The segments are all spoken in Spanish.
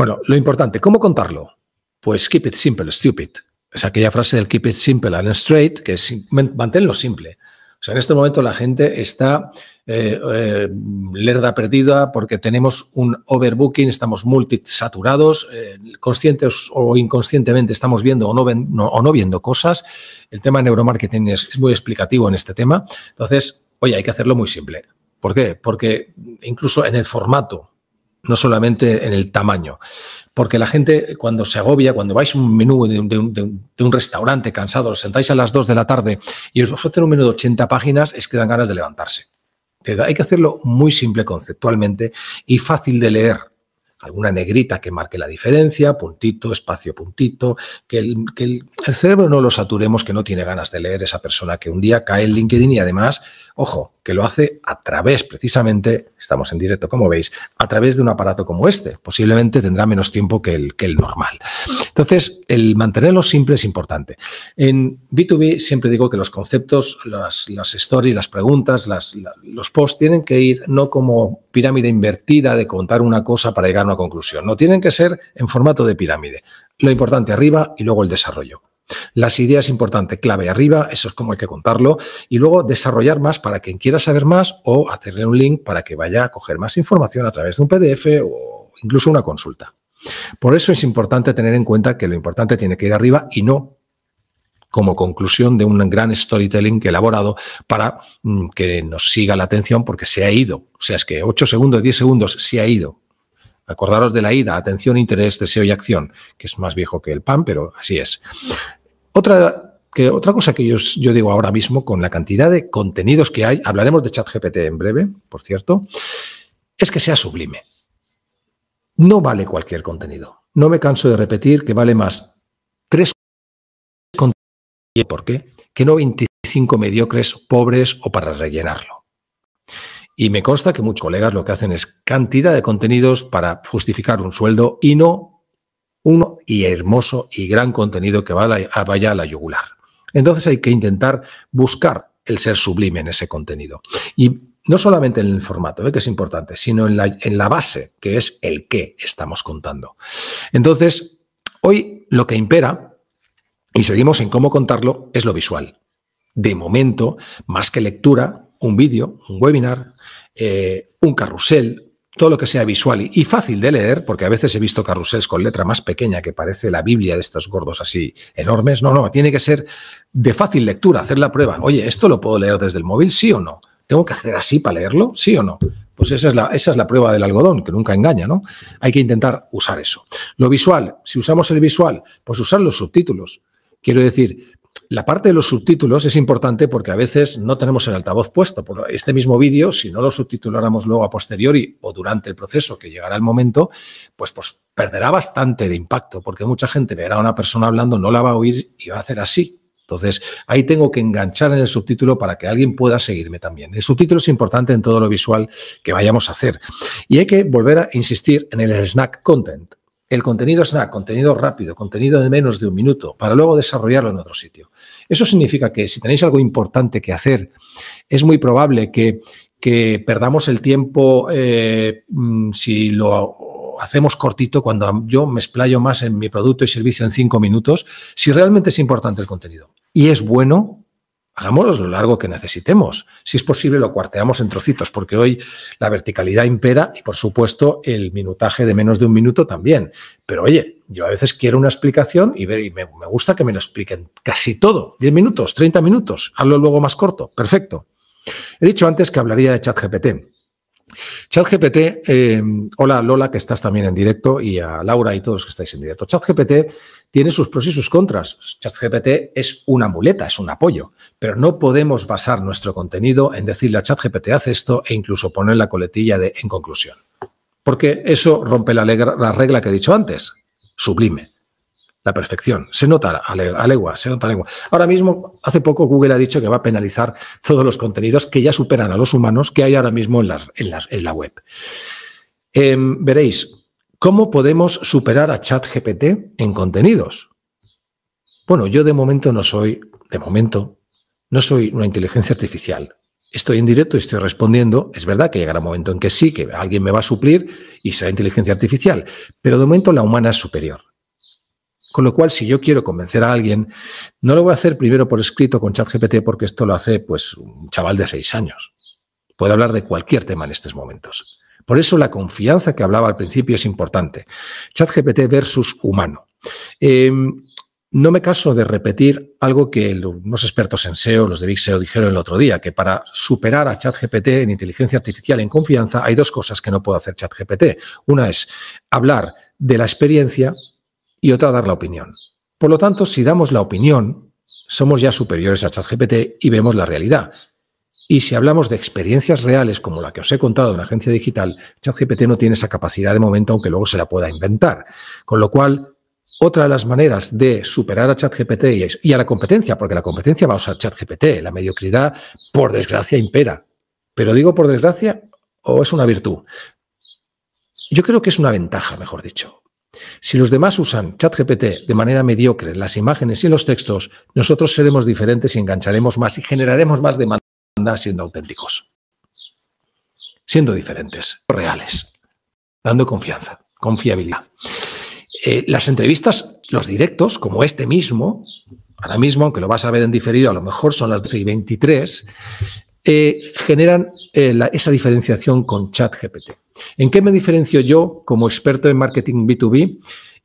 Bueno, lo importante, ¿cómo contarlo? Pues keep it simple, stupid. Es aquella frase del keep it simple and straight, que es manténlo simple. O sea, en este momento la gente está eh, eh lerda perdida porque tenemos un overbooking, estamos multisaturados, eh, conscientes o inconscientemente estamos viendo o no, o no viendo cosas. El tema de neuromarketing es muy explicativo en este tema. Entonces, oye, hay que hacerlo muy simple. ¿Por qué? Porque incluso en el formato no solamente en el tamaño. Porque la gente cuando se agobia, cuando vais a un menú de un, restaurante cansado, os sentáis a las 2 de la tarde y os ofrecen un menú de 80 páginas, es que dan ganas de levantarse. hay que hacerlo muy simple conceptualmente y fácil de leer. Alguna negrita que marque la diferencia, puntito, espacio, puntito, que, el, el cerebro no lo saturemos, que no tiene ganas de leer esa persona que un día cae en LinkedIn y además, ojo, que lo hace a través, precisamente, estamos en directo como veis, a través de un aparato como este. Posiblemente tendrá menos tiempo que el, normal. Entonces, el mantenerlo simple es importante. En B2B siempre digo que los conceptos, las, stories, las preguntas, los posts tienen que ir no como pirámide invertida de contar una cosa para llegar a una conclusión. No tienen que ser en formato de pirámide. Lo importante arriba y luego el desarrollo. Las ideas importantes clave arriba, eso es como hay que contarlo, y luego desarrollar más para quien quiera saber más o hacerle un link para que vaya a coger más información a través de un PDF o incluso una consulta. Por eso es importante tener en cuenta que lo importante tiene que ir arriba y no como conclusión de un gran storytelling elaborado para mm, que nos siga la atención porque se ha ido. O sea, es que 8 segundos, 10 segundos se ha ido. Acordaros de la ida, atención, interés, deseo y acción, que es más viejo que el pan, pero así es. Otra, que, otra cosa que yo, yo, digo ahora mismo, con la cantidad de contenidos que hay, hablaremos de ChatGPT en breve, por cierto, es que sea sublime. No vale cualquier contenido. No me canso de repetir que vale más tres contenidos, ¿por qué? Que no 25 mediocres, pobres o para rellenarlo. Y me consta que muchos colegas lo que hacen es cantidad de contenidos para justificar un sueldo y no uno y hermoso y gran contenido que vaya a la yugular. Entonces hay que intentar buscar el ser sublime en ese contenido. Y no solamente en el formato, ¿eh? que es importante, sino en la, en la base, que es el qué estamos contando. Entonces, hoy lo que impera, y seguimos en cómo contarlo, es lo visual. De momento, más que lectura, un vídeo, un webinar, eh, un carrusel, todo lo que sea visual y, fácil de leer, porque a veces he visto carruseles con letra más pequeña que parece la Biblia de estos gordos así enormes. No, no, tiene que ser de fácil lectura, hacer la prueba. Oye, ¿esto lo puedo leer desde el móvil? ¿Sí o no? ¿Tengo que hacer así para leerlo? ¿Sí o no? Pues esa es, la, esa es la prueba del algodón, que nunca engaña, ¿no? Hay que intentar usar eso. Lo visual, si usamos el visual, pues usar los subtítulos. Quiero decir, la parte de los subtítulos es importante porque a veces no tenemos el altavoz puesto. Por este mismo vídeo, si no lo subtituláramos luego a posteriori o durante el proceso que llegará el momento, pues, pues perderá bastante de impacto porque mucha gente verá a una persona hablando, no la va a oír y va a hacer así. Entonces, ahí tengo que enganchar en el subtítulo para que alguien pueda seguirme también. El subtítulo es importante en todo lo visual que vayamos a hacer. Y hay que volver a insistir en el snack content el contenido nada, contenido rápido, contenido de menos de un minuto, para luego desarrollarlo en otro sitio. Eso significa que si tenéis algo importante que hacer, es muy probable que, perdamos el tiempo eh, mm, si lo hacemos cortito, cuando yo me explayo más en mi producto y servicio en cinco minutos, si realmente es importante el contenido. Y es bueno hagámoslo lo largo que necesitemos. Si es posible, lo cuarteamos en trocitos, porque hoy la verticalidad impera y, por supuesto, el minutaje de menos de un minuto también. Pero oye, yo a veces quiero una explicación y, ver, y me, gusta que me lo expliquen casi todo. 10 minutos, 30 minutos, hazlo luego más corto. Perfecto. He dicho antes que hablaría de ChatGPT. ChatGPT, eh, hola Lola, que estás también en directo, y a Laura y todos que estáis en directo. ChatGPT tiene sus pros y sus contras. ChatGPT es una muleta, es un apoyo, pero no podemos basar nuestro contenido en decirle a ChatGPT haz esto e incluso poner la coletilla de en conclusión. Porque eso rompe la regla que he dicho antes, sublime la perfección. Se nota a, se nota a Ahora mismo, hace poco Google ha dicho que va a penalizar todos los contenidos que ya superan a los humanos que hay ahora mismo en, la, en la, web. Em, veréis, ¿cómo podemos superar a ChatGPT en contenidos? Bueno, yo de momento no soy, de momento, no soy una inteligencia artificial. Estoy en directo y estoy respondiendo. Es verdad que llegará un momento en que sí, que alguien me va a suplir y será inteligencia artificial, pero de momento la humana es superior. Con lo cual, si yo quiero convencer a alguien, no lo voy a hacer primero por escrito con ChatGPT, porque esto lo hace pues un chaval de seis años. Puede hablar de cualquier tema en estos momentos. Por eso la confianza que hablaba al principio es importante. ChatGPT versus humano. Em, no me caso de repetir algo que los expertos en SEO, los de Big SEO, dijeron el otro día, que para superar a ChatGPT en inteligencia artificial en confianza hay dos cosas que no puedo hacer ChatGPT. Una es hablar de la experiencia y otra dar la opinión. Por lo tanto, si damos la opinión, somos ya superiores a ChatGPT y vemos la realidad. Y si hablamos de experiencias reales como la que os he contado en agencia digital, ChatGPT no tiene esa capacidad de momento, aunque luego se la pueda inventar. Con lo cual, otra de las maneras de superar a ChatGPT y a la competencia, porque la competencia va a usar ChatGPT, la mediocridad, por desgracia, impera. Pero digo por desgracia, o es una virtud. Yo creo que es una ventaja, mejor dicho. Si los demás usan ChatGPT de manera mediocre las imágenes y los textos, nosotros seremos diferentes y engancharemos más y generaremos más demanda siendo auténticos. Siendo diferentes, reales, dando confianza, confiabilidad. Eh, las entrevistas, los directos, como este mismo, ahora mismo, aunque lo vas a ver en diferido, a lo mejor son las 12 y 23, eh, generan eh, esa diferenciación con ChatGPT. ¿En qué me diferencio yo como experto en marketing B2B?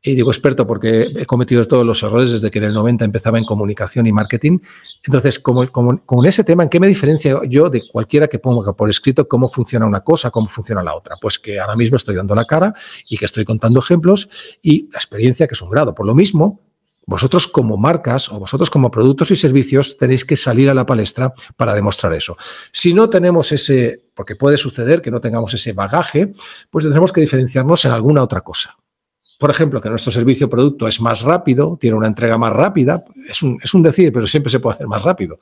Y digo experto porque he cometido todos los errores desde que en el 90 empezaba en comunicación y marketing. Entonces, como, con ese tema, ¿en qué me diferencio yo de cualquiera que ponga por escrito cómo funciona una cosa, cómo funciona la otra? Pues que ahora mismo estoy dando la cara y que estoy contando ejemplos y la experiencia, que es un grado. Por lo mismo, vosotros como marcas o vosotros como productos y servicios tenéis que salir a la palestra para demostrar eso. Si no tenemos ese, porque puede suceder que no tengamos ese bagaje, pues tendremos que diferenciarnos en alguna otra cosa. Por ejemplo, que nuestro servicio producto es más rápido, tiene una entrega más rápida, es un, es un decir, pero siempre se puede hacer más rápido.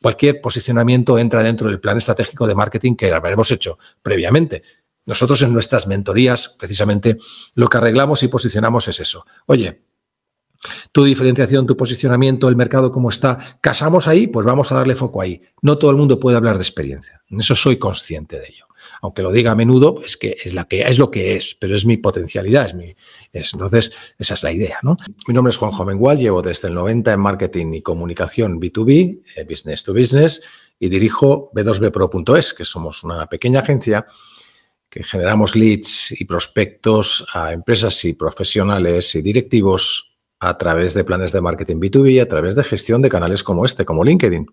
Cualquier posicionamiento entra dentro del plan estratégico de marketing que habremos hecho previamente. Nosotros en nuestras mentorías, precisamente, lo que arreglamos y posicionamos es eso. Oye, tu diferenciación, tu posicionamiento, el mercado como está, casamos ahí, pues vamos a darle foco ahí. No todo el mundo puede hablar de experiencia. En eso soy consciente de ello. Aunque lo diga a menudo, es que es, la que, es lo que es, pero es mi potencialidad. Es mi, es, entonces, esa es la idea. ¿no? Mi nombre es Juan Jovengual, llevo desde el 90 en marketing y comunicación B2B, eh, business to business, y dirijo b2bpro.es, que somos una pequeña agencia que generamos leads y prospectos a empresas y profesionales y directivos a través de planes de marketing B2B, a través de gestión de canales como este, como LinkedIn.